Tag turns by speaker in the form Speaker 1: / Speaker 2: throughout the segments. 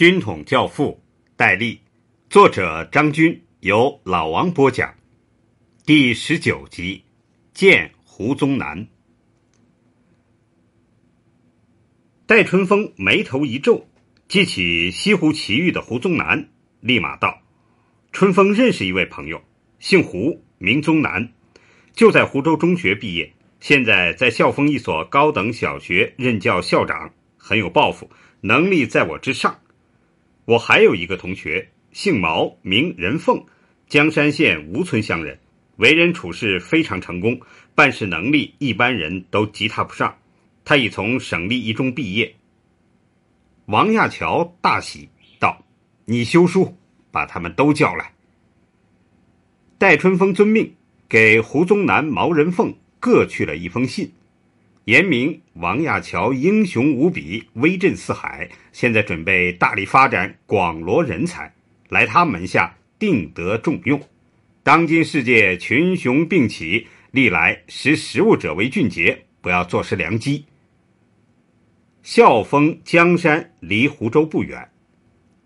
Speaker 1: 军统教父戴笠，作者张军，由老王播讲，第十九集见胡宗南。戴春风眉头一皱，记起西湖奇遇的胡宗南，立马道：“春风认识一位朋友，姓胡，名宗南，就在湖州中学毕业，现在在校风一所高等小学任教校长，很有抱负，能力在我之上。”我还有一个同学，姓毛，名仁凤，江山县吴村乡人，为人处事非常成功，办事能力一般人都及他不上。他已从省立一中毕业。王亚乔大喜道：“你休书，把他们都叫来。”戴春风遵命，给胡宗南、毛仁凤各去了一封信。严明王亚乔英雄无比，威震四海。现在准备大力发展，广罗人才，来他门下定得重用。当今世界群雄并起，历来识时务者为俊杰，不要坐失良机。孝丰江山离湖州不远。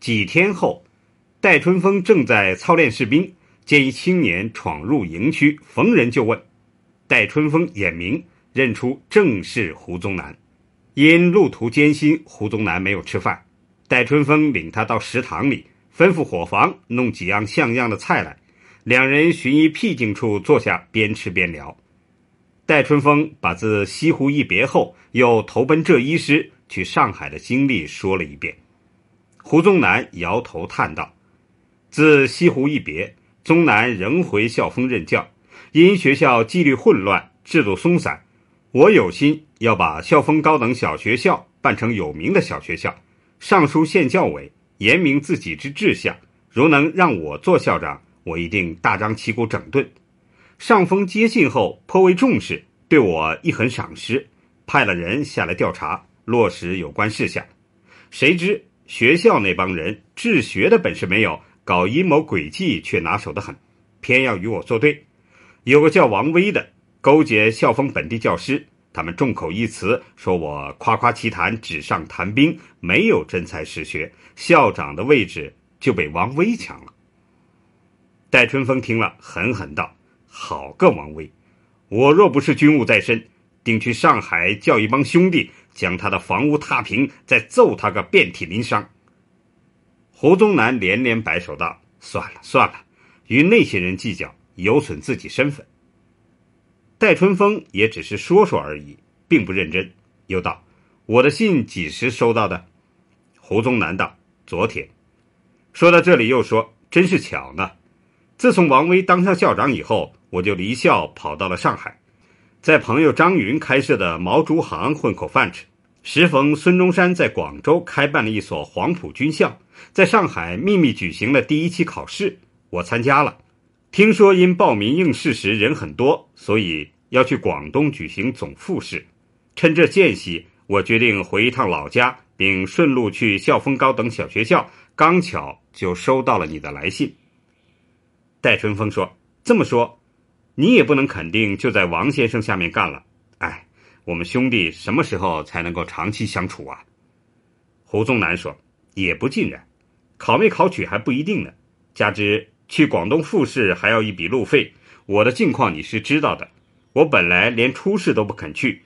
Speaker 1: 几天后，戴春风正在操练士兵，见一青年闯入营区，逢人就问。戴春风眼明。认出正是胡宗南，因路途艰辛，胡宗南没有吃饭。戴春风领他到食堂里，吩咐伙房弄几样像样的菜来。两人寻一僻静处坐下，边吃边聊。戴春风把自西湖一别后，又投奔浙一师去上海的经历说了一遍。胡宗南摇头叹道：“自西湖一别，宗南仍回校风任教，因学校纪律混乱，制度松散。”我有心要把孝丰高等小学校办成有名的小学校，上书县教委，言明自己之志向。如能让我做校长，我一定大张旗鼓整顿。上峰接信后颇为重视，对我亦很赏识，派了人下来调查，落实有关事项。谁知学校那帮人治学的本事没有，搞阴谋诡计却拿手的很，偏要与我作对。有个叫王威的。勾结校风本地教师，他们众口一词说我夸夸其谈、纸上谈兵，没有真才实学。校长的位置就被王威抢了。戴春风听了，狠狠道：“好个王威！我若不是军务在身，定去上海叫一帮兄弟将他的房屋踏平，再揍他个遍体鳞伤。”胡宗南连连摆手道：“算了算了，与那些人计较有损自己身份。”戴春风也只是说说而已，并不认真。又道：“我的信几时收到的？”胡宗南道：“昨天。”说到这里，又说：“真是巧呢！自从王威当上校长以后，我就离校跑到了上海，在朋友张云开设的毛竹行混口饭吃。时逢孙中山在广州开办了一所黄埔军校，在上海秘密举行了第一期考试，我参加了。”听说因报名应试时人很多，所以要去广东举行总复试。趁这间隙，我决定回一趟老家，并顺路去孝丰高等小学校。刚巧就收到了你的来信。戴春风说：“这么说，你也不能肯定就在王先生下面干了。哎，我们兄弟什么时候才能够长期相处啊？”胡宗南说：“也不尽然，考没考取还不一定呢。加之……”去广东复试还要一笔路费，我的境况你是知道的。我本来连初试都不肯去，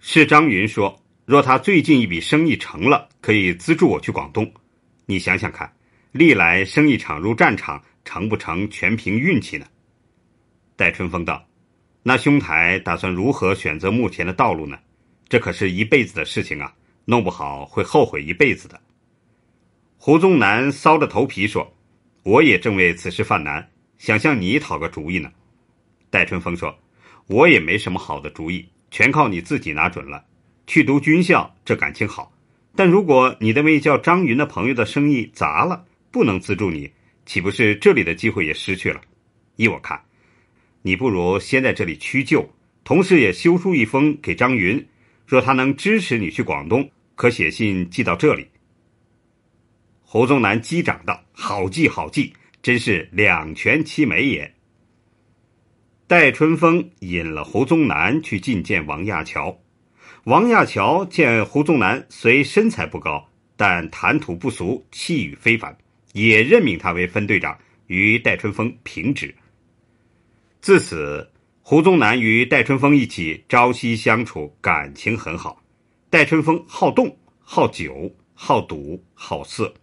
Speaker 1: 是张云说，若他最近一笔生意成了，可以资助我去广东。你想想看，历来生意场如战场，成不成全凭运气呢？戴春风道：“那兄台打算如何选择目前的道路呢？这可是一辈子的事情啊，弄不好会后悔一辈子的。”胡宗南搔着头皮说。我也正为此事犯难，想向你讨个主意呢。戴春风说：“我也没什么好的主意，全靠你自己拿准了。去读军校，这感情好。但如果你的那位叫张云的朋友的生意砸了，不能资助你，岂不是这里的机会也失去了？依我看，你不如先在这里屈就，同时也修书一封给张云，若他能支持你去广东，可写信寄到这里。”胡宗南击掌道：“好计，好计，真是两全其美也。”戴春风引了胡宗南去觐见王亚乔。王亚乔见胡宗南虽身材不高，但谈吐不俗，气宇非凡，也任命他为分队长，与戴春风平职。自此，胡宗南与戴春风一起朝夕相处，感情很好。戴春风好动、好酒、好赌、好色。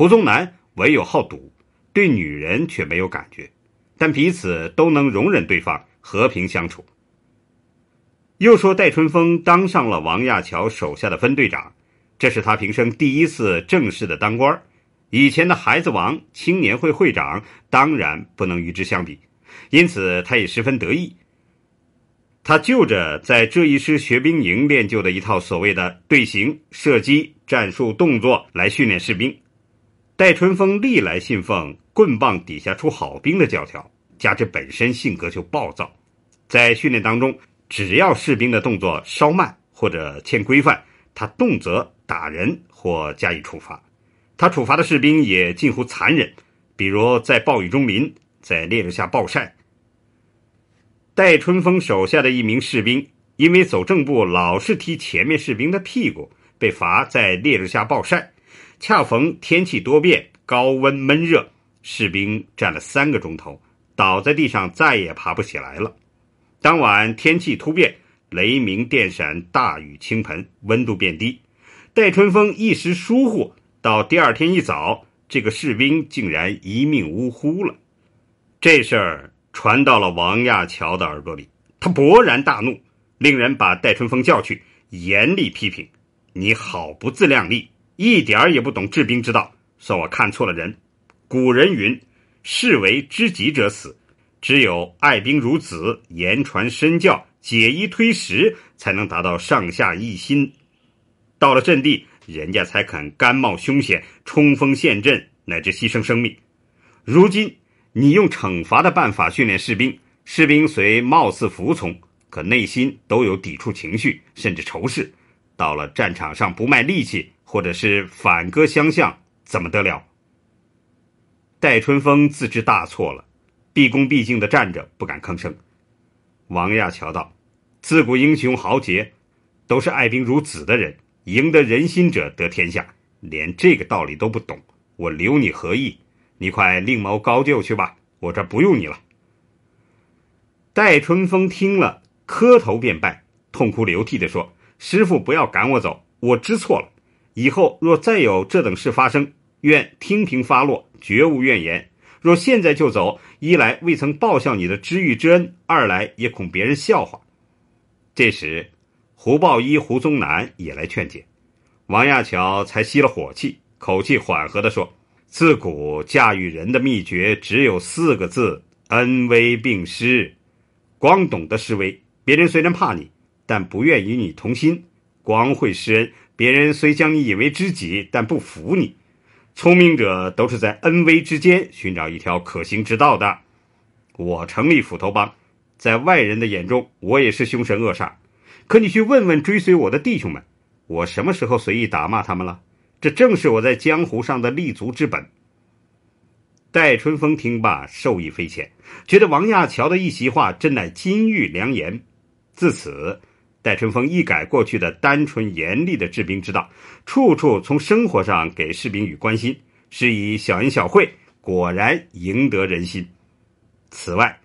Speaker 1: 胡宗南唯有好赌，对女人却没有感觉，但彼此都能容忍对方，和平相处。又说，戴春风当上了王亚乔手下的分队长，这是他平生第一次正式的当官以前的孩子王、青年会会长当然不能与之相比，因此他也十分得意。他就着在这一师学兵营练就的一套所谓的队形、射击、战术动作来训练士兵。戴春风历来信奉“棍棒底下出好兵”的教条，加之本身性格就暴躁，在训练当中，只要士兵的动作稍慢或者欠规范，他动辄打人或加以处罚。他处罚的士兵也近乎残忍，比如在暴雨中淋，在烈日下暴晒。戴春风手下的一名士兵，因为走正步老是踢前面士兵的屁股，被罚在烈日下暴晒。恰逢天气多变，高温闷热，士兵站了三个钟头，倒在地上再也爬不起来了。当晚天气突变，雷鸣电闪，大雨倾盆，温度变低。戴春风一时疏忽，到第二天一早，这个士兵竟然一命呜呼了。这事儿传到了王亚乔的耳朵里，他勃然大怒，令人把戴春风叫去，严厉批评：“你好，不自量力。”一点儿也不懂治兵之道，算我看错了人。古人云：“士为知己者死。”只有爱兵如子、言传身教、解衣推食，才能达到上下一心。到了阵地，人家才肯甘冒凶险、冲锋陷阵，乃至牺牲生命。如今你用惩罚的办法训练士兵，士兵虽貌似服从，可内心都有抵触情绪，甚至仇视。到了战场上不卖力气，或者是反戈相向，怎么得了？戴春风自知大错了，毕恭毕敬的站着，不敢吭声。王亚乔道：“自古英雄豪杰，都是爱兵如子的人，赢得人心者得天下。连这个道理都不懂，我留你何意？你快另谋高就去吧，我这不用你了。”戴春风听了，磕头便拜，痛哭流涕的说。师傅，不要赶我走，我知错了。以后若再有这等事发生，愿听凭发落，绝无怨言。若现在就走，一来未曾报效你的知遇之恩，二来也恐别人笑话。这时，胡豹一、胡宗南也来劝解，王亚樵才熄了火气，口气缓和的说：“自古驾驭人的秘诀只有四个字：恩威并施。光懂得施威，别人虽然怕你。”但不愿与你同心，光会施恩；别人虽将你引为知己，但不服你。聪明者都是在恩威之间寻找一条可行之道的。我成立斧头帮，在外人的眼中，我也是凶神恶煞。可你去问问追随我的弟兄们，我什么时候随意打骂他们了？这正是我在江湖上的立足之本。戴春风听罢受益匪浅，觉得王亚樵的一席话真乃金玉良言。自此。戴春风一改过去的单纯严厉的治兵之道，处处从生活上给士兵与关心，是以小恩小惠，果然赢得人心。此外，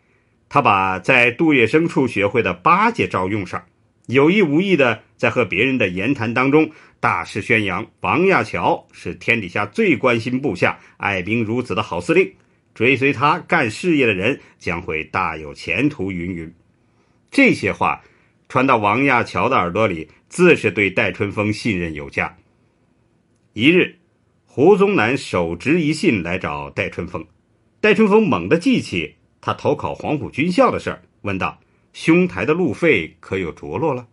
Speaker 1: 他把在杜月笙处学会的八戒招用上，有意无意的在和别人的言谈当中大肆宣扬王亚乔是天底下最关心部下、爱兵如子的好司令，追随他干事业的人将会大有前途。云云，这些话。传到王亚乔的耳朵里，自是对戴春风信任有加。一日，胡宗南手执一信来找戴春风，戴春风猛地记起他投考黄埔军校的事儿，问道：“兄台的路费可有着落了？”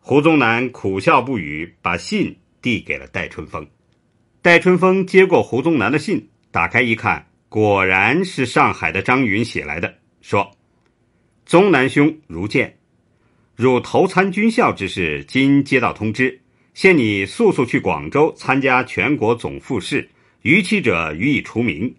Speaker 1: 胡宗南苦笑不语，把信递给了戴春风。戴春风接过胡宗南的信，打开一看，果然是上海的张云写来的，说：“宗南兄如见。”汝投参军校之事，今接到通知，现你速速去广州参加全国总复试，逾期者予以除名。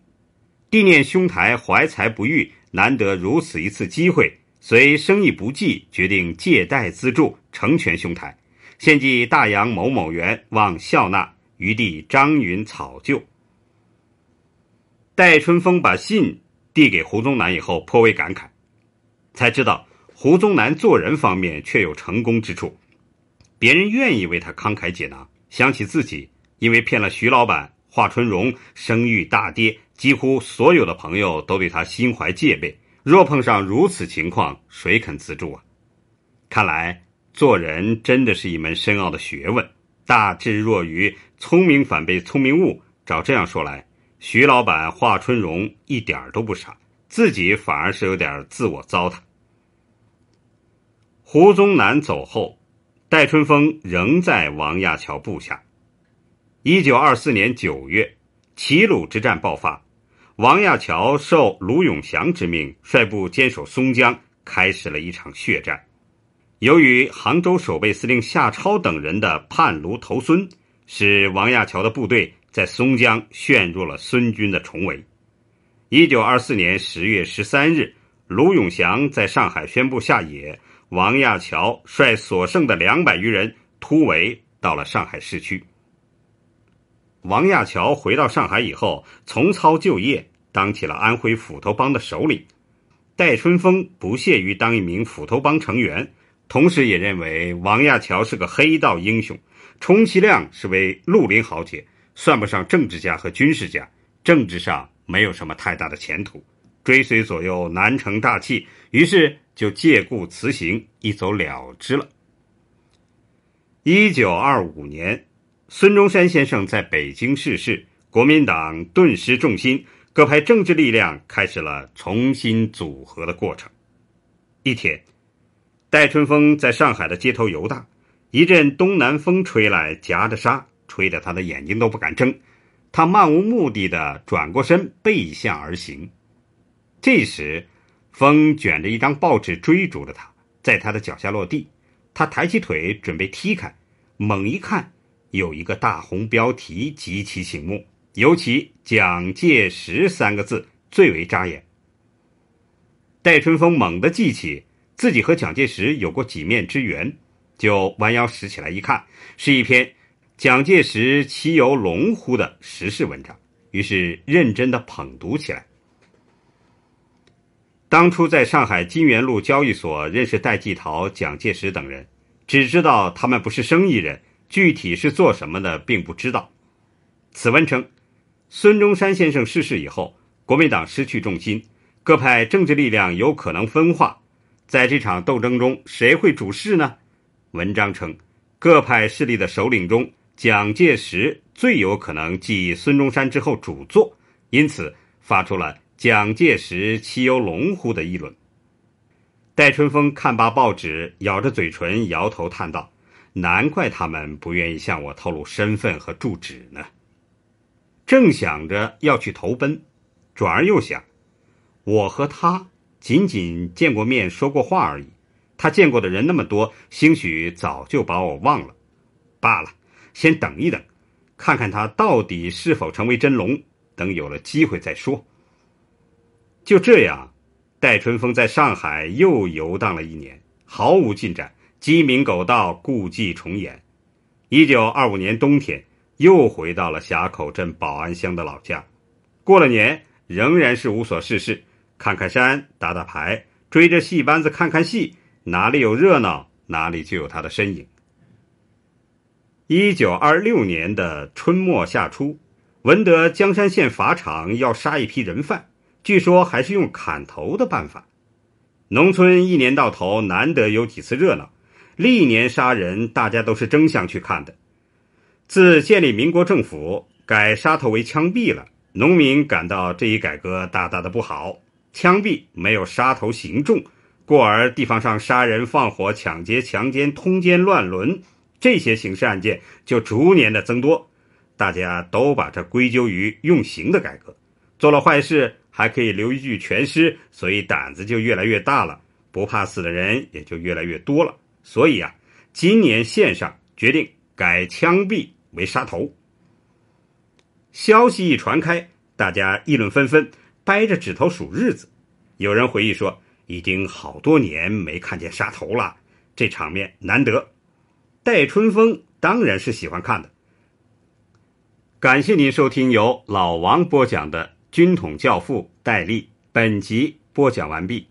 Speaker 1: 纪念兄台怀才不遇，难得如此一次机会，随生意不济，决定借贷资助，成全兄台。现祭大洋某某元，望笑纳。余弟张云草就。戴春风把信递给胡宗南以后，颇为感慨，才知道。胡宗南做人方面确有成功之处，别人愿意为他慷慨解囊。想起自己因为骗了徐老板，华春荣声誉大跌，几乎所有的朋友都对他心怀戒备。若碰上如此情况，谁肯资助啊？看来做人真的是一门深奥的学问。大智若愚，聪明反被聪明误。照这样说来，徐老板华春荣一点都不傻，自己反而是有点自我糟蹋。胡宗南走后，戴春风仍在王亚樵部下。一九二四年九月，齐鲁之战爆发，王亚樵受卢永祥之命率部坚守松江，开始了一场血战。由于杭州守备司令夏超等人的叛卢投孙，使王亚樵的部队在松江陷入了孙军的重围。一九二四年十月十三日，卢永祥在上海宣布下野。王亚樵率所剩的两百余人突围到了上海市区。王亚樵回到上海以后，重操旧业，当起了安徽斧头帮的首领。戴春风不屑于当一名斧头帮成员，同时也认为王亚樵是个黑道英雄，充其量是位绿林豪杰，算不上政治家和军事家，政治上没有什么太大的前途，追随左右难成大器。于是。就借故辞行，一走了之了。一九二五年，孙中山先生在北京逝世，国民党顿时重心，各派政治力量开始了重新组合的过程。一天，戴春风在上海的街头游荡，一阵东南风吹来，夹着沙，吹得他的眼睛都不敢睁。他漫无目的的转过身，背向而行。这时。风卷着一张报纸追逐着他，在他的脚下落地。他抬起腿准备踢开，猛一看，有一个大红标题极其醒目，尤其“蒋介石”三个字最为扎眼。戴春风猛地记起自己和蒋介石有过几面之缘，就弯腰拾起来一看，是一篇蒋介石骑游龙湖的时事文章，于是认真的捧读起来。当初在上海金源路交易所认识戴季陶、蒋介石等人，只知道他们不是生意人，具体是做什么的并不知道。此文称，孙中山先生逝世以后，国民党失去重心，各派政治力量有可能分化，在这场斗争中，谁会主事呢？文章称，各派势力的首领中，蒋介石最有可能继孙中山之后主做，因此发出了。蒋介石岂有龙乎的议论。戴春风看罢报纸，咬着嘴唇，摇头叹道：“难怪他们不愿意向我透露身份和住址呢。”正想着要去投奔，转而又想：“我和他仅仅见过面、说过话而已。他见过的人那么多，兴许早就把我忘了。罢了，先等一等，看看他到底是否成为真龙。等有了机会再说。”就这样，戴春风在上海又游荡了一年，毫无进展。鸡鸣狗盗，故伎重演。一九二五年冬天，又回到了峡口镇保安乡的老家。过了年，仍然是无所事事，看看山，打打牌，追着戏班子看看戏。哪里有热闹，哪里就有他的身影。一九二六年的春末夏初，闻得江山县法场要杀一批人犯。据说还是用砍头的办法。农村一年到头难得有几次热闹，历年杀人，大家都是争相去看的。自建立民国政府，改杀头为枪毙了，农民感到这一改革大大的不好。枪毙没有杀头刑重，故而地方上杀人、放火、抢劫、强奸、通奸、乱伦这些刑事案件就逐年的增多，大家都把这归咎于用刑的改革，做了坏事。还可以留一具全尸，所以胆子就越来越大了，不怕死的人也就越来越多了。所以啊，今年县上决定改枪毙为杀头。消息一传开，大家议论纷纷，掰着指头数日子。有人回忆说，已经好多年没看见杀头了，这场面难得。戴春风当然是喜欢看的。感谢您收听由老王播讲的。军统教父戴笠，本集播讲完毕。